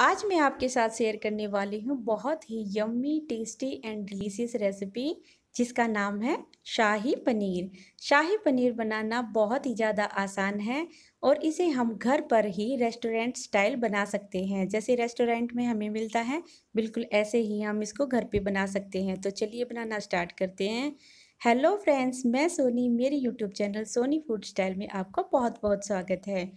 आज मैं आपके साथ शेयर करने वाली हूँ बहुत ही yummy tasty and delicious recipe जिसका नाम है शाही पनीर शाही पनीर बनाना बहुत ही ज़्यादा आसान है और इसे हम घर पर ही रेस्टोरेंट स्टाइल बना सकते हैं जैसे रेस्टोरेंट में हमें मिलता है बिल्कुल ऐसे ही हम इसको घर पे बना सकते हैं तो चलिए बनाना स्टार्ट करते हैं हेलो फ्रेंड्स मैं सोनी मेरे YouTube channel Soni food style में आपका बहुत बहुत स्वागत है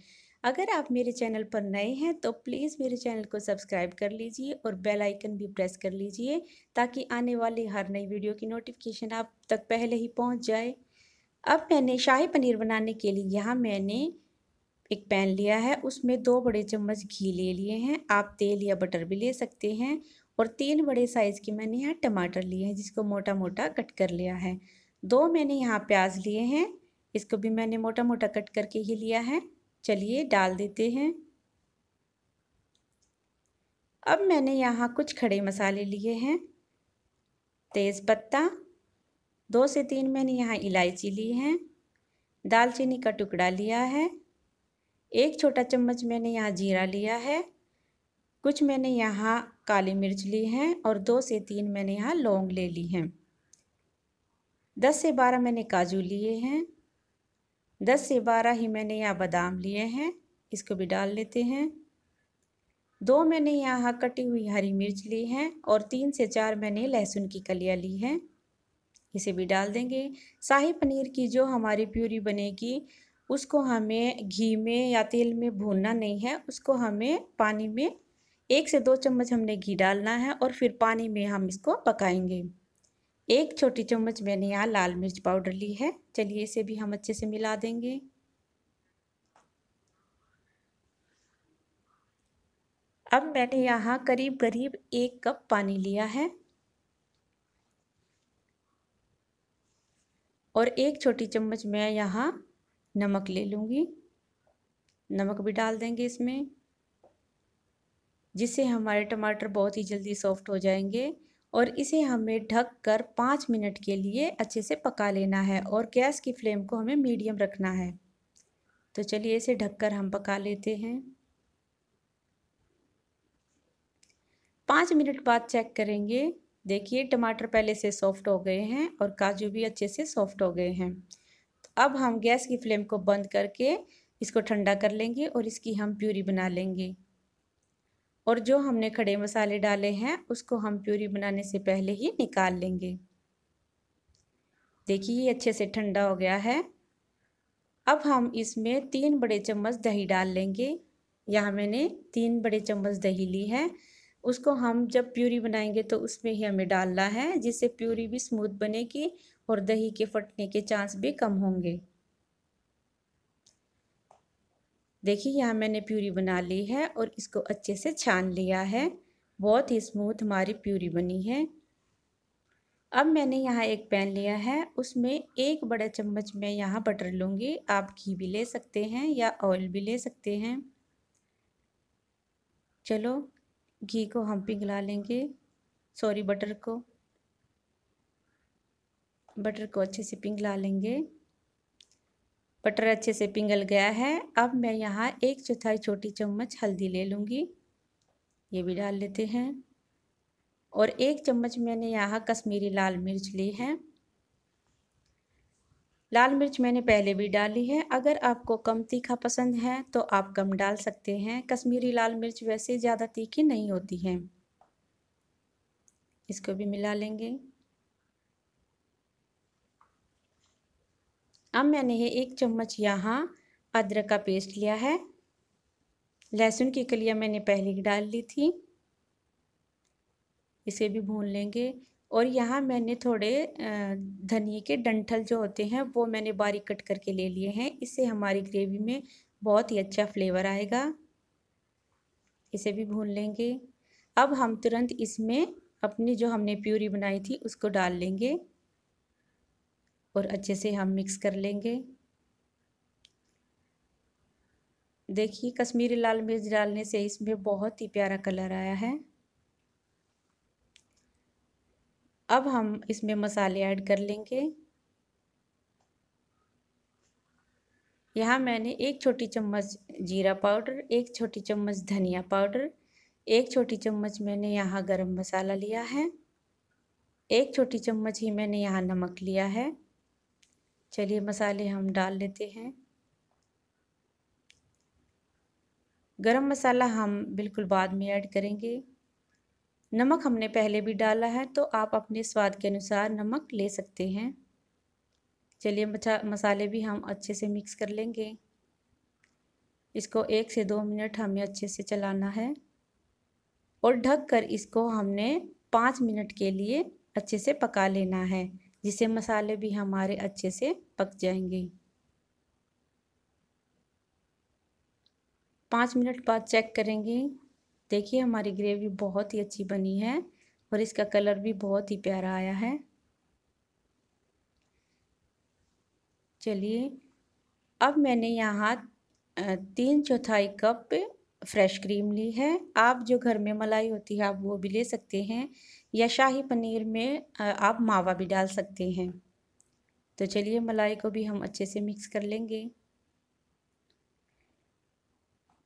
अगर आप मेरे चैनल पर नए हैं तो प्लीज़ मेरे चैनल को सब्सक्राइब कर लीजिए और बेल आइकन भी प्रेस कर लीजिए ताकि आने वाली हर नई वीडियो की नोटिफिकेशन आप तक पहले ही पहुंच जाए अब मैंने शाही पनीर बनाने के लिए यहाँ मैंने एक पैन लिया है उसमें दो बड़े चम्मच घी ले लिए हैं आप तेल या बटर भी ले सकते हैं और तीन बड़े साइज़ के मैंने यहाँ टमाटर लिए हैं जिसको मोटा मोटा कट कर लिया है दो मैंने यहाँ प्याज लिए हैं इसको भी मैंने मोटा मोटा कट करके ही लिया है चलिए डाल देते हैं अब मैंने यहाँ कुछ खड़े मसाले लिए हैं तेज़पत्ता दो से तीन मैंने यहाँ इलायची ली है दालचीनी का टुकड़ा लिया है एक छोटा चम्मच मैंने यहाँ जीरा लिया है कुछ मैंने यहाँ काली मिर्च ली हैं और दो से तीन मैंने यहाँ लौंग ले ली हैं दस से बारह मैंने काजू लिए हैं दस से बारह ही मैंने यहाँ बादाम लिए हैं इसको भी डाल लेते हैं दो मैंने यहाँ कटी हुई हरी मिर्च ली है और तीन से चार मैंने लहसुन की कलियाँ ली हैं इसे भी डाल देंगे शाही पनीर की जो हमारी प्यूरी बनेगी उसको हमें घी में या तेल में भूनना नहीं है उसको हमें पानी में एक से दो चम्मच हमने घी डालना है और फिर पानी में हम इसको पकाएंगे एक छोटी चम्मच मैंने यहाँ लाल मिर्च पाउडर ली है चलिए इसे भी हम अच्छे से मिला देंगे अब मैंने यहाँ करीब करीब एक कप पानी लिया है और एक छोटी चम्मच मैं यहाँ नमक ले लूँगी नमक भी डाल देंगे इसमें जिससे हमारे टमाटर बहुत ही जल्दी सॉफ्ट हो जाएंगे और इसे हमें ढक कर पाँच मिनट के लिए अच्छे से पका लेना है और गैस की फ्लेम को हमें मीडियम रखना है तो चलिए इसे ढककर हम पका लेते हैं पाँच मिनट बाद चेक करेंगे देखिए टमाटर पहले से सॉफ्ट हो गए हैं और काजू भी अच्छे से सॉफ्ट हो गए हैं तो अब हम गैस की फ्लेम को बंद करके इसको ठंडा कर लेंगे और इसकी हम प्यूरी बना लेंगे और जो हमने खड़े मसाले डाले हैं उसको हम प्यूरी बनाने से पहले ही निकाल लेंगे देखिए ये अच्छे से ठंडा हो गया है अब हम इसमें तीन बड़े चम्मच दही डाल लेंगे यहाँ मैंने तीन बड़े चम्मच दही ली है उसको हम जब प्यूरी बनाएंगे तो उसमें ही हमें डालना है जिससे प्यूरी भी स्मूथ बनेगी और दही के फटने के चांस भी कम होंगे देखिए यहाँ मैंने प्यूरी बना ली है और इसको अच्छे से छान लिया है बहुत ही स्मूथ हमारी प्यूरी बनी है अब मैंने यहाँ एक पैन लिया है उसमें एक बड़ा चम्मच मैं यहाँ बटर लूँगी आप घी भी ले सकते हैं या ऑयल भी ले सकते हैं चलो घी को हम पिघला लेंगे सॉरी बटर को बटर को अच्छे से पिघला लेंगे बटर अच्छे से पिघल गया है अब मैं यहाँ एक चौथाई छोटी चम्मच हल्दी ले लूँगी ये भी डाल लेते हैं और एक चम्मच मैंने यहाँ कश्मीरी लाल मिर्च ली है लाल मिर्च मैंने पहले भी डाली है अगर आपको कम तीखा पसंद है तो आप कम डाल सकते हैं कश्मीरी लाल मिर्च वैसे ज़्यादा तीखी नहीं होती है इसको भी मिला लेंगे अब मैंने ये एक चम्मच यहाँ अदरक का पेस्ट लिया है लहसुन की कलियाँ मैंने पहले ही डाल ली थी इसे भी भून लेंगे और यहाँ मैंने थोड़े धनिए के डंठल जो होते हैं वो मैंने बारीक कट करके ले लिए हैं इससे हमारी ग्रेवी में बहुत ही अच्छा फ्लेवर आएगा इसे भी भून लेंगे अब हम तुरंत इसमें अपनी जो हमने प्यूरी बनाई थी उसको डाल लेंगे और अच्छे से हम मिक्स कर लेंगे देखिए कश्मीरी लाल मिर्च डालने से इसमें बहुत ही प्यारा कलर आया है अब हम इसमें मसाले ऐड कर लेंगे यहाँ मैंने एक छोटी चम्मच जीरा पाउडर एक छोटी चम्मच धनिया पाउडर एक छोटी चम्मच मैंने यहाँ गरम मसाला लिया है एक छोटी चम्मच ही मैंने यहाँ नमक लिया है चलिए मसाले हम डाल लेते हैं गरम मसाला हम बिल्कुल बाद में ऐड करेंगे नमक हमने पहले भी डाला है तो आप अपने स्वाद के अनुसार नमक ले सकते हैं चलिए मसाले भी हम अच्छे से मिक्स कर लेंगे इसको एक से दो मिनट हमें अच्छे से चलाना है और ढक कर इसको हमने पाँच मिनट के लिए अच्छे से पका लेना है जिससे मसाले भी हमारे अच्छे से पक जाएंगे पाँच मिनट बाद चेक करेंगे देखिए हमारी ग्रेवी बहुत ही अच्छी बनी है और इसका कलर भी बहुत ही प्यारा आया है चलिए अब मैंने यहाँ तीन चौथाई कप फ्रेश क्रीम ली है आप जो घर में मलाई होती है आप वो भी ले सकते हैं या शाही पनीर में आप मावा भी डाल सकते हैं तो चलिए मलाई को भी हम अच्छे से मिक्स कर लेंगे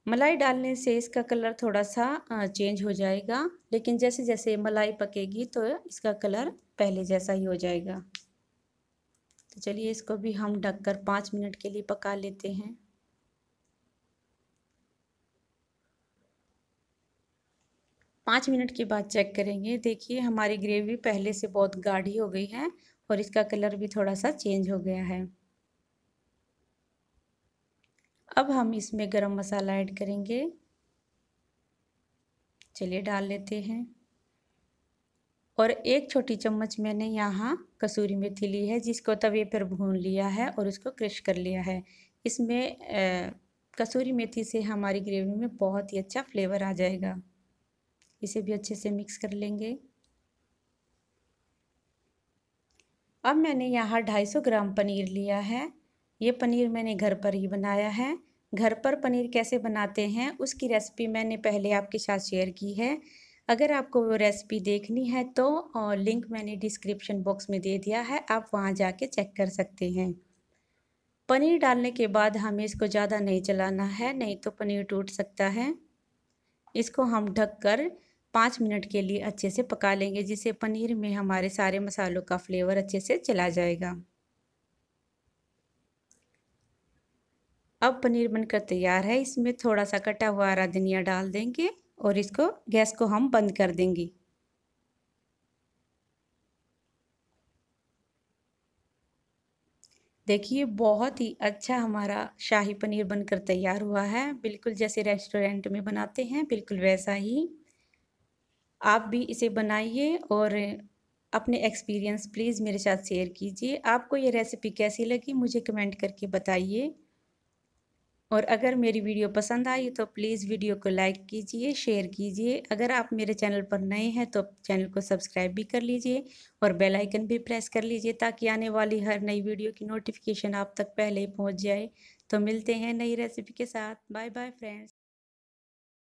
मलाई डालने से इसका कलर थोड़ा सा चेंज हो जाएगा लेकिन जैसे जैसे मलाई पकेगी तो इसका कलर पहले जैसा ही हो जाएगा तो चलिए इसको भी हम ढककर पाँच मिनट के लिए पका लेते हैं पाँच मिनट के बाद चेक करेंगे देखिए हमारी ग्रेवी पहले से बहुत गाढ़ी हो गई है और इसका कलर भी थोड़ा सा चेंज हो गया है अब हम इसमें गरम मसाला ऐड करेंगे चलिए डाल लेते हैं और एक छोटी चम्मच मैंने यहाँ कसूरी मेथी ली है जिसको तवे पर भून लिया है और उसको क्रश कर लिया है इसमें कसूरी मेथी से हमारी ग्रेवी में बहुत ही अच्छा फ्लेवर आ जाएगा इसे भी अच्छे से मिक्स कर लेंगे अब मैंने यहाँ 250 ग्राम पनीर लिया है ये पनीर मैंने घर पर ही बनाया है घर पर पनीर कैसे बनाते हैं उसकी रेसिपी मैंने पहले आपके साथ शेयर की है अगर आपको वो रेसिपी देखनी है तो और लिंक मैंने डिस्क्रिप्शन बॉक्स में दे दिया है आप वहाँ जाके चेक कर सकते हैं पनीर डालने के बाद हमें इसको ज़्यादा नहीं चलाना है नहीं तो पनीर टूट सकता है इसको हम ढक कर पाँच मिनट के लिए अच्छे से पका लेंगे जिससे पनीर में हमारे सारे मसालों का फ्लेवर अच्छे से चला जाएगा अब पनीर बनकर तैयार है इसमें थोड़ा सा कटा हुआ हरा धनिया डाल देंगे और इसको गैस को हम बंद कर देंगे देखिए बहुत ही अच्छा हमारा शाही पनीर बनकर तैयार हुआ है बिल्कुल जैसे रेस्टोरेंट में बनाते हैं बिल्कुल वैसा ही आप भी इसे बनाइए और अपने एक्सपीरियंस प्लीज़ मेरे साथ शेयर कीजिए आपको ये रेसिपी कैसी लगी मुझे कमेंट करके बताइए और अगर मेरी वीडियो पसंद आई तो प्लीज़ वीडियो को लाइक कीजिए शेयर कीजिए अगर आप मेरे चैनल पर नए हैं तो चैनल को सब्सक्राइब भी कर लीजिए और बेल आइकन भी प्रेस कर लीजिए ताकि आने वाली हर नई वीडियो की नोटिफिकेशन आप तक पहले ही पहुंच जाए तो मिलते हैं नई रेसिपी के साथ बाय बाय फ्रेंड्स